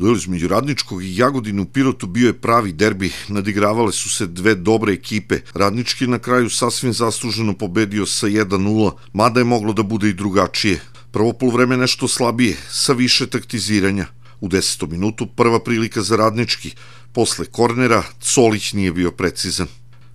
Duel između Radničkog i Jagodine u Pirotu bio je pravi derbi, nadigravale su se dve dobre ekipe. Radnički na kraju sasvim zasluženo pobedio sa 1-0, mada je moglo da bude i drugačije. Prvo polovreme nešto slabije, sa više taktiziranja. U desetom minutu prva prilika za Radnički, posle kornera Colić nije bio precizan.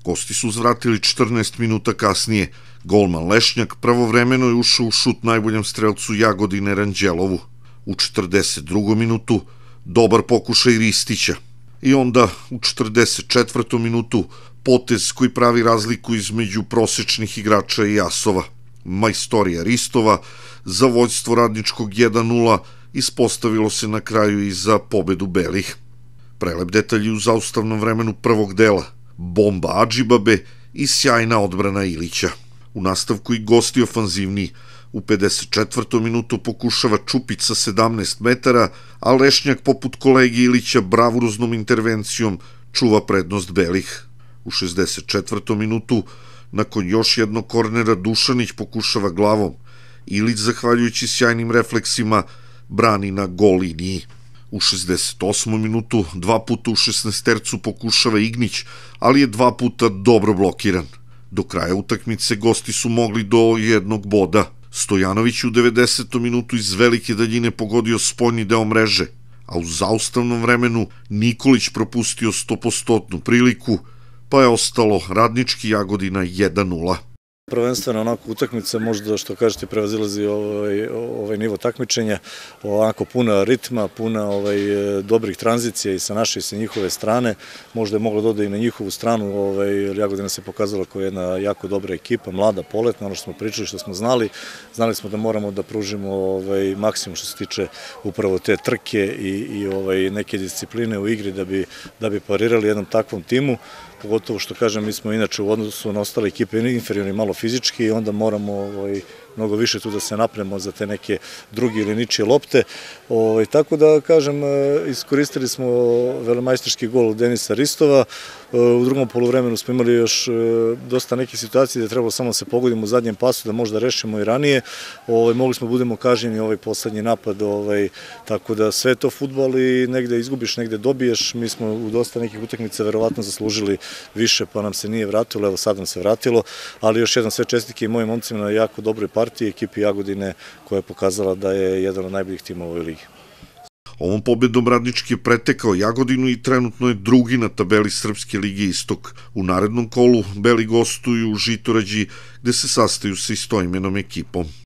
Gosti su uzvratili 14 minuta kasnije. Golman Lešnjak pravovremeno je ušao u šut najboljem strelcu Jagodine Ranđelovu. U 42. minutu dobar pokušaj Ristića. I onda u 44. minutu potez koji pravi razliku između prosečnih igrača i jasova. Majstorija Ristova za vođstvo radničkog 1-0 ispostavilo se na kraju i za pobedu Belih. Prelep detalj u zaustavnom vremenu prvog dela, bomba Adžibabe i sjajna odbrana Ilića. U nastavku i gosti ofanzivni. U 54. minutu pokušava Čupić sa 17 metara, a Lešnjak poput kolegi Ilića bravuroznom intervencijom čuva prednost Belih. U 64. minutu, nakon još jednog kornera, Dušanić pokušava glavom. Ilić, zahvaljujući sjajnim refleksima, brani na gol liniji. U 68. minutu, dva puta u 16 tercu pokušava Ignić, ali je dva puta dobro blokiran. Do kraja utakmice gosti su mogli do jednog boda. Stojanović u 90. minutu iz velike daljine pogodio spoljni deo mreže, a u zaustavnom vremenu Nikolić propustio stopostotnu priliku, pa je ostalo radnički Jagodina 1-0. Prvenstveno onako utakmica možda što kažete prevazilazi ovaj, ovaj nivo takmičenja, onako puna ritma, puna ovaj, dobrih tranzicija i sa naše i sa njihove strane, možda je moglo doda i na njihovu stranu, ovaj, Jagodina se pokazala kao jedna jako dobra ekipa, mlada, poletna, ono što smo pričali, što smo znali, znali smo da moramo da pružimo ovaj, maksimum što se tiče upravo te trke i, i ovaj, neke discipline u igri da bi, da bi parirali jednom takvom timu, pogotovo što kažem, mi smo inače u odnosu na ostale ekipe inferiorni malo fizički i onda moramo ovaj, mnogo više tu da se napremo za te neke druge ili ničije lopte. Ovaj, tako da, kažem, e, iskoristili smo velomajsterski gol Denisa Ristova. E, u drugom polovremenu smo imali još e, dosta neke situacije gde trebalo samo da se pogodimo u zadnjem pasu, da možda rešimo i ranije. Ovaj, mogli smo budemo kažnjeni ovaj poslednji napad, ovaj, tako da sve to futbal i negde izgubiš, negde dobiješ. Mi smo u dosta nekih utakmica verovatno zaslužili više, pa nam se nije vratilo, evo sad nam se vratilo, ali još jedan sve čestike i mojim momcima na jako dobroj par partije ekipi Jagodine koja je pokazala da je jedan od najboljih tima u ovoj ligi. Ovom pobedom Radnički je pretekao Jagodinu i trenutno je drugi na tabeli Srpske lige Istok. U narednom kolu Beli gostuju u Žitorađi gde se sastaju sa istoimenom ekipom.